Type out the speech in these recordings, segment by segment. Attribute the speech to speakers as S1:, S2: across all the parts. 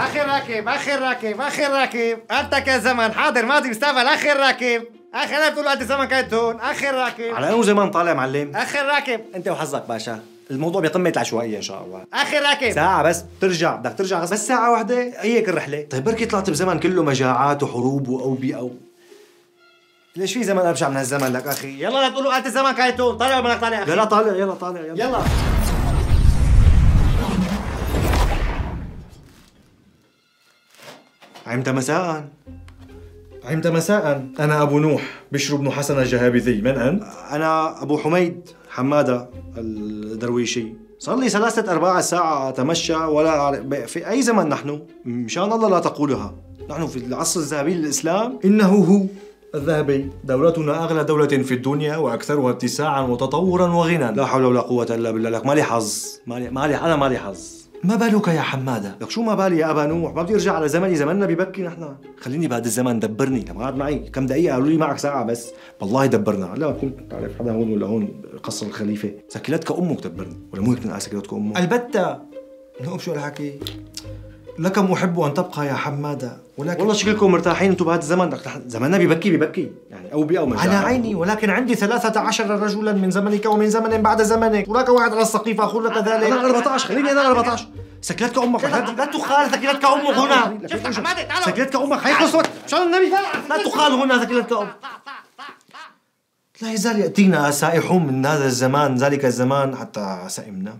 S1: اخر راكب اخر راكب اخر راكب انت يا زمن حاضر ماضي مستقبل اخر راكب اخر راكب تقولوا قد زمن كانت هون اخر راكب على انو زمان طالع معلم اخر راكب انت وحظك باشا الموضوع بقمه العشوائيه ان شاء الله اخر راكب ساعه بس ترجع بدك ترجع بس ساعه واحده هيك الرحله طيب بركي طلعت بزمن كله مجاعات وحروب واوبئه أو... ليش في زمن ابشع من هالزمن لك اخي يلا لا تقولوا قالت الزمن كايتون طالع ولا طالع اخي يلا طالع يلا طالع يلا, يلا. عمت مساء عمت مساء أنا أبو نوح بشر بن حسن الجهابذي من أنت؟ أنا أبو حميد حمادة الدرويشي صار لي ثلاثة أرباع ساعة أتمشى ولا أعرف في أي زمن نحن؟ مشان الله لا تقولها نحن في العصر الذهبي للإسلام إنه هو الذهبي دولتنا أغلى دولة في الدنيا وأكثرها اتساعا وتطورا وغنى لا حول ولا قوة إلا بالله لك مالي حظ مالي, مالي أنا مالي حظ ما بالك يا حمادة؟ لك شو ما بالي يا أبا نوح؟ ما بدي أرجع على زمني زمننا ببكي نحن خليني بعد الزمن دبرني لما قعد معي كم دقيقة قالوا لي معك ساعة بس والله دبرنا لا كنت تعرف حدا هون ولا هون قصر الخليفة سكلتك أمك دبرني ولا مو هيك سكلتك أمك؟ البتة نقوم شو الحكي؟ لكم أحب أن تبقى يا حمادة ولكن والله شكلكم مرتاحين أنتم بهذا الزمن زماننا ببكي ببكي يعني أو بي أو على عيني ولكن عندي 13 رجلا من زمنك ومن زمن بعد زمنك ولك واحد على السقيف أقول لك ذلك أنا 14 خليني أنا 14 سكلتك أمك لا تخال سكلتك أمك هنا سكلتك أمك صوت مشان النبي لا تخال هنا سكلتك أمك لا يزال يأتينا سائحون من هذا الزمان ذلك الزمان حتى سئمنا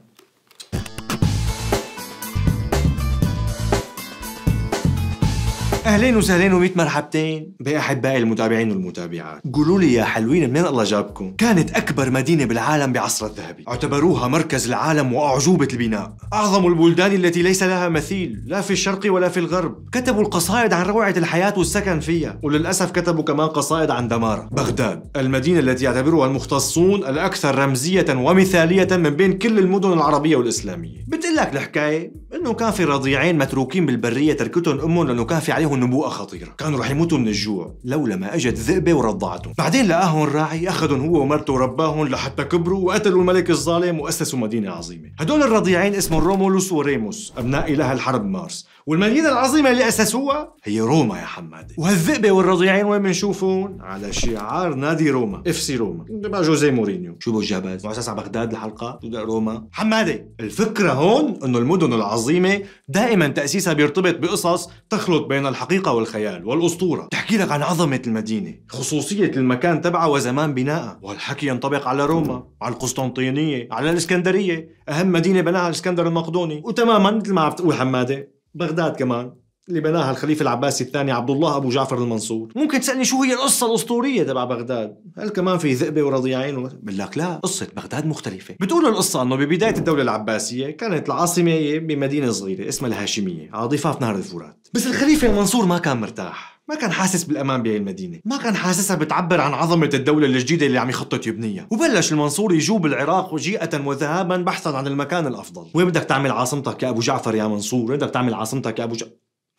S1: اهلين وسهلين وميت مرحبتين باحبائي المتابعين والمتابعات قولوا لي يا حلوين منين الله جابكم كانت اكبر مدينه بالعالم بعصر الذهبي اعتبروها مركز العالم واعجوبه البناء اعظم البلدان التي ليس لها مثيل لا في الشرق ولا في الغرب كتبوا القصائد عن روعه الحياه والسكن فيها وللاسف كتبوا كمان قصائد عن دمارها بغداد المدينه التي يعتبرها المختصون الاكثر رمزيه ومثاليه من بين كل المدن العربيه والاسلاميه بتقول لك الحكايه انه كان في رضيعين متروكين بالبريه تركتهم امهم لانه كان في عليهم نبوءة خطيرة كانوا رح يموتوا من الجوع لولا ما اجت ذئبة ورضعتهم بعدين لقاهم راعي أخذهم هو ومرته ورباهم لحتى كبروا وقتلوا الملك الظالم وأسسوا مدينة عظيمة هدول الرضيعين اسمهم رومولوس وريموس أبناء إله الحرب مارس والمدينة العظيمة اللي أسسوها هي روما يا حمادي وهالذئبة والرضيعين وين بنشوفهم على شعار نادي روما اف سي روما تبع جوزي مورينيو شو بو جابز مؤسس على بغداد الحلقة روما حمادي الفكرة هون انه المدن العظيمة دائما تأسيسها بيرتبط بقصص تخلط بين الحقيقة والخيال والأسطورة تحكي لك عن عظمة المدينة خصوصية المكان تبعها وزمان بنائها والحكي ينطبق على روما على القسطنطينية على الإسكندرية أهم مدينة بناها الإسكندر المقدوني وتماما مثل ما عم تقول حمادة بغداد كمان اللي بناها الخليفة العباسي الثاني عبد الله أبو جعفر المنصور ممكن تسألني شو هي القصة الأسطورية تبع بغداد هل كمان في ذئبة ورضيعين و... بقول لا قصة بغداد مختلفة بتقول القصة أنه ببداية الدولة العباسية كانت العاصمة بمدينة صغيرة اسمها الهاشمية على ضفاف نهر الفرات بس الخليفة المنصور ما كان مرتاح ما كان حاسس بالامان بهي المدينه، ما كان حاسسها بتعبر عن عظمه الدوله الجديده اللي عم يخطط يبنيها، وبلش المنصور يجوب العراق جيئه وذهابا بحثا عن المكان الافضل، وين بدك تعمل عاصمتك يا ابو جعفر يا منصور؟ وين بدك تعمل عاصمتك يا ابو جعفر؟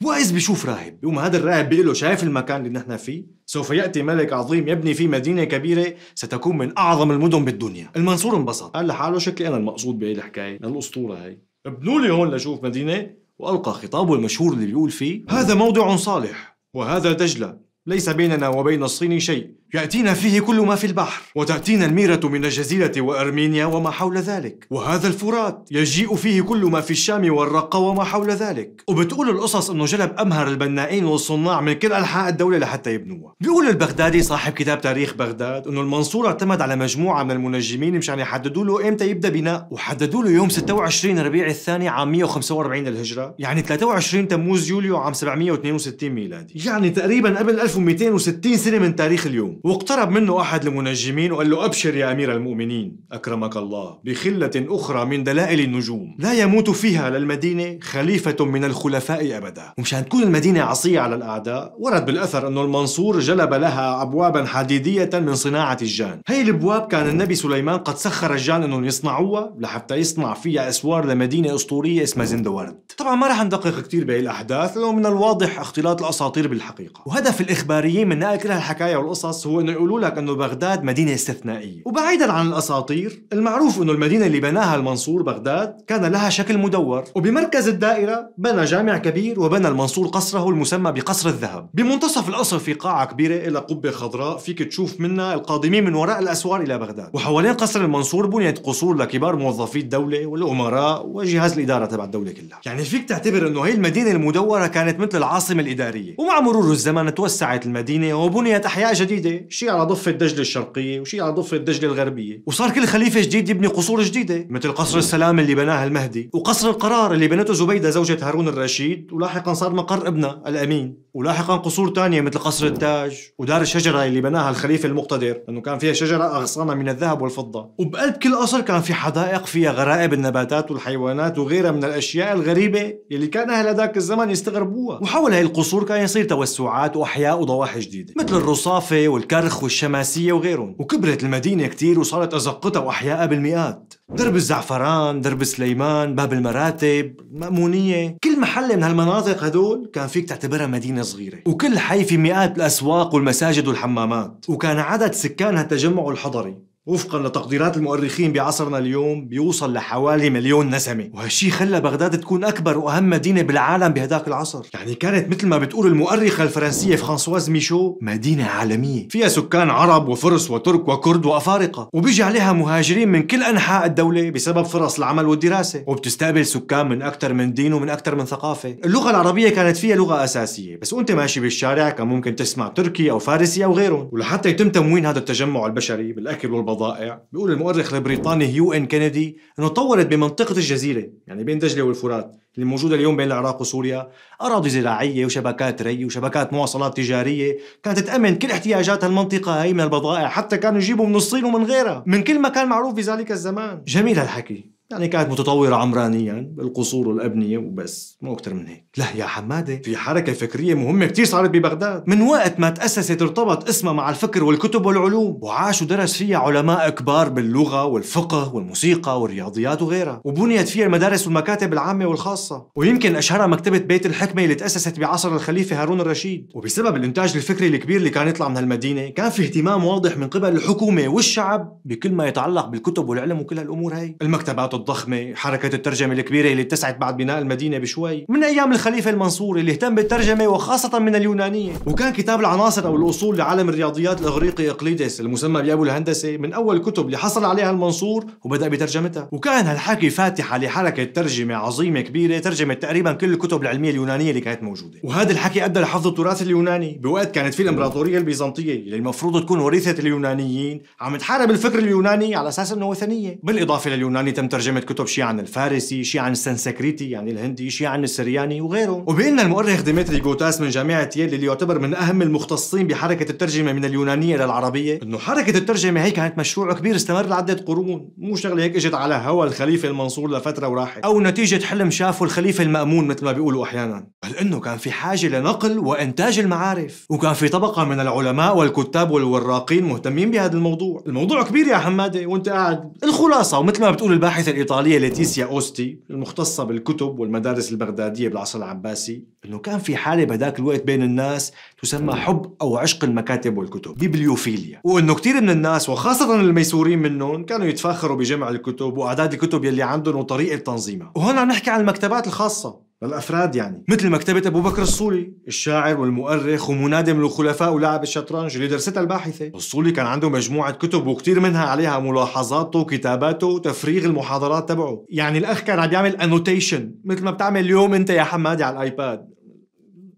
S1: واذ بشوف راهب، بيقوم هذا الراهب بيقول له شايف المكان اللي نحن فيه؟ سوف ياتي ملك عظيم يبني فيه مدينه كبيره ستكون من اعظم المدن بالدنيا، المنصور انبسط، قال لحاله شكلي انا المقصود بهي الحكايه، الاسطوره هي، ابنوا لي هون لشوف مدينه والقى خطابه المشهور اللي بيقول فيه هذا موضع صالح وهذا دجلة ليس بيننا وبين الصين شيء يأتينا فيه كل ما في البحر وتأتينا الميرة من الجزيرة وأرمينيا وما حول ذلك وهذا الفرات يجيء فيه كل ما في الشام والرقة وما حول ذلك وبتقول القصص أنه جلب أمهر البنائين والصناع من كل أنحاء الدولة لحتى يبنوها بيقول البغدادي صاحب كتاب تاريخ بغداد أنه المنصور اعتمد على مجموعة من المنجمين مشان يحددوا له إمتى يبدأ بناء وحددوا له يوم 26 ربيع الثاني عام 145 للهجرة يعني 23 تموز يوليو عام 762 ميلادي يعني تقريبا قبل 1260 سنة من تاريخ اليوم واقترب منه أحد المنجمين وقال له أبشر يا أمير المؤمنين أكرمك الله بخلة أخرى من دلائل النجوم لا يموت فيها للمدينة خليفة من الخلفاء أبدا ومشان تكون المدينة عصية على الأعداء ورد بالأثر أنه المنصور جلب لها أبوابا حديدية من صناعة الجان هي الأبواب كان النبي سليمان قد سخر الجان أنهم يصنعوها لحتى يصنع فيها أسوار لمدينة أسطورية اسمها زندورد طبعا ما رح ندقق كثير بهي الأحداث لأنه من الواضح اختلاط الأساطير بالحقيقة وهدف الإخباريين من نقل كل هالحكاية والقصص هو انه يقولوا لك انه بغداد مدينه استثنائيه وبعيدا عن الاساطير المعروف انه المدينه اللي بناها المنصور بغداد كان لها شكل مدور وبمركز الدائره بنى جامع كبير وبنى المنصور قصره المسمى بقصر الذهب بمنتصف القصر في قاعه كبيره إلى قبه خضراء فيك تشوف منها القادمين من وراء الاسوار الى بغداد وحوالين قصر المنصور بنيت قصور لكبار موظفي الدوله والامراء وجهاز الاداره تبع الدوله كلها يعني فيك تعتبر انه هي المدينه المدوره كانت مثل العاصمه الاداريه ومع مرور الزمن توسعت المدينه وبنيت احياء جديده شيء على ضفه دجله الشرقيه، وشيء على ضفه دجله الغربيه، وصار كل خليفه جديد يبني قصور جديده، مثل قصر السلام اللي بناه المهدي، وقصر القرار اللي بنته زبيده زوجة هارون الرشيد، ولاحقا صار مقر ابنها الامين، ولاحقا قصور ثانيه مثل قصر التاج، ودار الشجره اللي بناها الخليفه المقتدر، لانه كان فيها شجره اغصانه من الذهب والفضه، وبقلب كل قصر كان في حدائق فيها غرائب النباتات والحيوانات وغيرها من الاشياء الغريبه اللي كان اهل هذاك الزمن يستغربوها، وحول هاي القصور كان يصير توسعات واحياء وضواحي جديده، مثل الرصافه والك الكرخ والشماسية وغيرهم وكبرت المدينة كتير وصارت أزقتها وأحيائها بالمئات درب الزعفران درب سليمان باب المراتب مأمونية كل محل من هالمناطق هدول كان فيك تعتبرها مدينة صغيرة وكل حي في مئات الأسواق والمساجد والحمامات وكان عدد سكان هالتجمع الحضري وفقا لتقديرات المؤرخين بعصرنا اليوم بيوصل لحوالي مليون نسمة وهالشي خلى بغداد تكون أكبر وأهم مدينة بالعالم بهداك العصر يعني كانت مثل ما بتقول المؤرخة الفرنسية فرانسواز ميشو مدينة عالمية فيها سكان عرب وفرس وترك وكرد وأفارقة وبيجي عليها مهاجرين من كل أنحاء الدولة بسبب فرص العمل والدراسة وبتستقبل سكان من أكثر من دين ومن أكثر من ثقافة اللغة العربية كانت فيها لغة أساسية بس وأنت ماشي بالشارع كان ممكن تسمع تركي أو فارسي أو غيرهم ولحتى يتم تموين هذا التجمع البشري بالأكل والبضل البضائع بيقول المؤرخ البريطاني هيو ان كينيدي انه طورت بمنطقه الجزيره يعني بين دجله والفرات اللي موجوده اليوم بين العراق وسوريا اراضي زراعيه وشبكات ري وشبكات مواصلات تجاريه كانت تامن كل احتياجات هالمنطقه هي من البضائع حتى كانوا يجيبوا من الصين ومن غيرها من كل مكان معروف في ذلك الزمان جميل هالحكي يعني كانت متطورة عمرانيا بالقصور والأبنية وبس مو أكثر من هيك لا يا حمادة في حركة فكرية مهمة كتير صارت ببغداد من وقت ما تأسست ارتبط اسمها مع الفكر والكتب والعلوم وعاش ودرس فيها علماء كبار باللغة والفقه والموسيقى والرياضيات وغيرها وبنيت فيها المدارس والمكاتب العامة والخاصة ويمكن أشهرها مكتبة بيت الحكمة اللي تأسست بعصر الخليفة هارون الرشيد وبسبب الإنتاج الفكري الكبير اللي كان يطلع من هالمدينة كان في اهتمام واضح من قبل الحكومة والشعب بكل ما يتعلق بالكتب والعلم وكل هالأمور هي المكتبات الضخمة حركة الترجمة الكبيرة اللي اتسعت بعد بناء المدينة بشوي من أيام الخليفة المنصور اللي اهتم بالترجمة وخاصة من اليونانية وكان كتاب العناصر أو الأصول لعالم الرياضيات الإغريقي إقليدس المسمى بأبو الهندسة من أول الكتب اللي حصل عليها المنصور وبدأ بترجمتها وكان هالحكي فاتحة لحركة ترجمة عظيمة كبيرة ترجمت تقريبا كل الكتب العلمية اليونانية اللي كانت موجودة وهذا الحكي أدى لحفظ التراث اليوناني بوقت كانت في الإمبراطورية البيزنطية اللي المفروض تكون وريثة اليونانيين عم تحارب الفكر اليوناني على أساس أنه وثنية بالإضافة لليوناني تم ترجمة ترجمت كتب شي عن الفارسي شي عن السنسكريتي يعني الهندي شي عن السرياني وغيره وبأن المؤرخ ديمتري جوتاس من جامعة ييل اللي يعتبر من أهم المختصين بحركة الترجمة من اليونانية للعربية إنه حركة الترجمة هي كانت مشروع كبير استمر لعدة قرون مو شغلة هيك اجت على هوا الخليفة المنصور لفترة وراحت أو نتيجة حلم شافه الخليفة المأمون مثل ما بيقولوا أحيانا بل إنه كان في حاجة لنقل وإنتاج المعارف وكان في طبقة من العلماء والكتاب والوراقين مهتمين بهذا الموضوع الموضوع كبير يا حمادة وانت قاعد الخلاصة ومثل ما بتقول الباحث الإيطالية ليتيسيا أوستي المختصة بالكتب والمدارس البغدادية بالعصر العباسي أنه كان في حالة بهداك الوقت بين الناس تسمى حب أو عشق المكاتب والكتب بيبليوفيليا وأنه كثير من الناس وخاصة الميسورين منهم كانوا يتفاخروا بجمع الكتب وأعداد الكتب يلي عندهم وطريقة تنظيمها وهون عم نحكي عن المكتبات الخاصة للأفراد يعني مثل مكتبة أبو بكر الصولي الشاعر والمؤرخ ومنادم للخلفاء ولاعب الشطرنج اللي درستها الباحثة الصولي كان عنده مجموعة كتب وكثير منها عليها ملاحظاته وكتاباته وتفريغ المحاضرات تبعه يعني الأخ كان عم يعمل انوتيشن مثل ما بتعمل اليوم أنت يا حمادي على الآيباد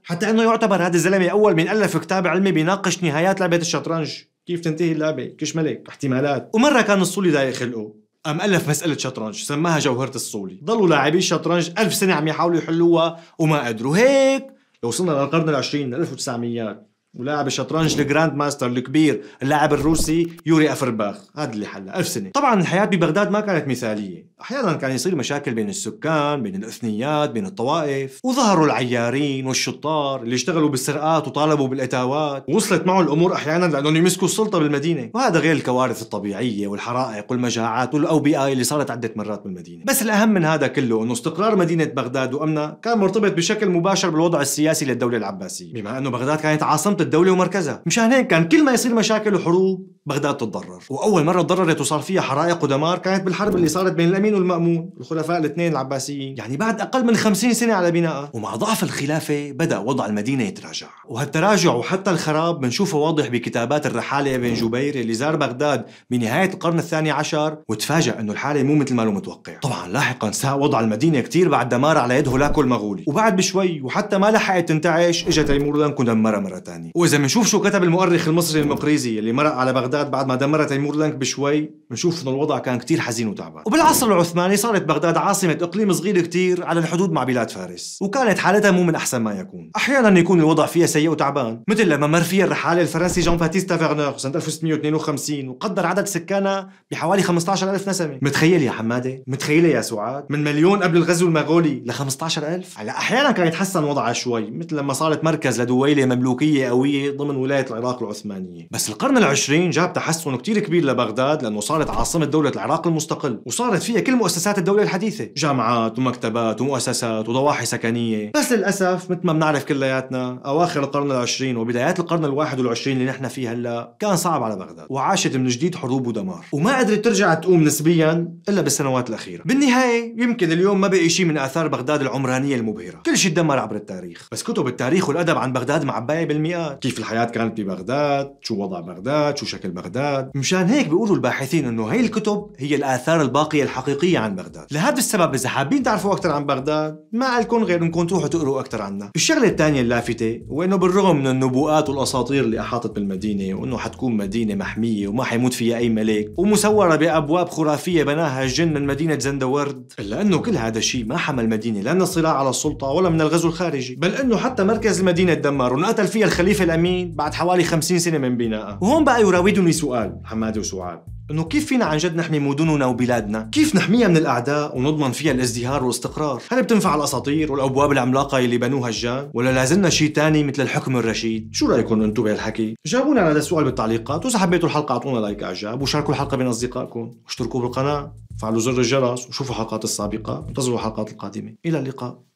S1: حتى أنه يعتبر هذا الزلمة أول من ألف كتاب علمي بيناقش نهايات لعبة الشطرنج كيف تنتهي اللعبة كش ملك احتمالات ومرة كان الصولي ضايق خلقه قام ألف مسألة شطرنج سماها جوهرة الصولي ضلوا لاعبي الشطرنج ألف سنة عم يحاولوا يحلوها وما قدروا هيك لو وصلنا للقرن العشرين 1900 ولاعب الشطرنج الجراند ماستر الكبير اللاعب الروسي يوري افرباخ هذا اللي حلها ألف سنة طبعا الحياة ببغداد ما كانت مثالية أحيانا كان يصير مشاكل بين السكان بين الأثنيات بين الطوائف وظهروا العيارين والشطار اللي اشتغلوا بالسرقات وطالبوا بالأتاوات ووصلت معه الأمور أحيانا لأنهم يمسكوا السلطة بالمدينة وهذا غير الكوارث الطبيعية والحرائق والمجاعات والأوبئة اللي صارت عدة مرات بالمدينة بس الأهم من هذا كله أنه استقرار مدينة بغداد وأمنها كان مرتبط بشكل مباشر بالوضع السياسي للدولة العباسية بما أنه بغداد كانت عاصمة الدولة ومركزها مشان هيك كان كل ما يصير مشاكل وحروب بغداد تتضرر واول مره تضررت وصار فيها حرائق ودمار كانت بالحرب اللي صارت بين الامين والمامون الخلفاء الاثنين العباسيين يعني بعد اقل من 50 سنه على بنائها ومع ضعف الخلافه بدا وضع المدينه يتراجع وهالتراجع وحتى الخراب بنشوفه واضح بكتابات الرحاله ابن جبير اللي زار بغداد بنهايه القرن الثاني عشر وتفاجئ انه الحاله مو مثل ما له متوقع طبعا لاحقا ساء وضع المدينه كثير بعد دمار على يد هولاكو المغولي وبعد بشوي وحتى ما لحقت تنتعش اجى تيمور دنكو مره ثانيه واذا بنشوف شو كتب المؤرخ المصري المقريزي اللي مرق على بغداد بغداد بعد ما دمرت تيمور لنك بشوي بنشوف انه الوضع كان كتير حزين وتعبان وبالعصر العثماني صارت بغداد عاصمة اقليم صغير كتير على الحدود مع بلاد فارس وكانت حالتها مو من احسن ما يكون احيانا يكون الوضع فيها سيء وتعبان مثل لما مر فيها الرحالة الفرنسي جون باتيست تافرنور سنة 1652 وقدر عدد سكانها بحوالي 15000 نسمة متخيل يا حمادة متخيلة يا سعاد من مليون قبل الغزو المغولي ل 15000 هلا احيانا كان يتحسن وضعها شوي مثل لما صارت مركز لدويلة مملوكية قوية ضمن ولاية العراق العثمانية بس القرن العشرين جاء جاب تحسن كتير كبير لبغداد لأنه صارت عاصمة دولة العراق المستقل وصارت فيها كل مؤسسات الدولة الحديثة جامعات ومكتبات ومؤسسات وضواحي سكنية بس للأسف مثل ما بنعرف كلياتنا أواخر القرن العشرين وبدايات القرن الواحد والعشرين اللي نحن فيه هلا كان صعب على بغداد وعاشت من جديد حروب ودمار وما قدرت ترجع تقوم نسبيا إلا بالسنوات الأخيرة بالنهاية يمكن اليوم ما بقي شيء من آثار بغداد العمرانية المبهرة كل شيء تدمر عبر التاريخ بس كتب التاريخ والأدب عن بغداد معباية بالمئات كيف الحياة كانت ببغداد شو وضع بغداد شو شكل بغداد مشان هيك بيقولوا الباحثين انه هي الكتب هي الاثار الباقيه الحقيقيه عن بغداد لهذا السبب اذا حابين تعرفوا اكثر عن بغداد ما لكم غير انكم تروحوا تقروا اكثر عنها الشغله الثانيه اللافته وانه بالرغم من النبوءات والاساطير اللي احاطت بالمدينه وانه حتكون مدينه محميه وما حيموت فيها اي ملك ومسوره بابواب خرافيه بناها الجن من مدينه زندورد الا انه كل هذا الشيء ما حمى المدينه لا من الصراع على السلطه ولا من الغزو الخارجي بل انه حتى مركز المدينه تدمر وانقتل فيها الخليفه الامين بعد حوالي 50 سنه من بنائها وهون بقى يراودنا يهمني سؤال حمادي وسعاد انه كيف فينا عن جد نحمي مدننا وبلادنا؟ كيف نحميها من الاعداء ونضمن فيها الازدهار والاستقرار؟ هل بتنفع الاساطير والابواب العملاقه اللي بنوها الجان؟ ولا لازلنا شيء ثاني مثل الحكم الرشيد؟ شو رايكم انتم بهالحكي؟ جاوبونا على هذا السؤال بالتعليقات، واذا حبيتوا الحلقه اعطونا لايك اعجاب وشاركوا الحلقه بين اصدقائكم، واشتركوا بالقناه، فعلوا زر الجرس وشوفوا الحلقات السابقه، وانتظروا الحلقات القادمه، الى اللقاء.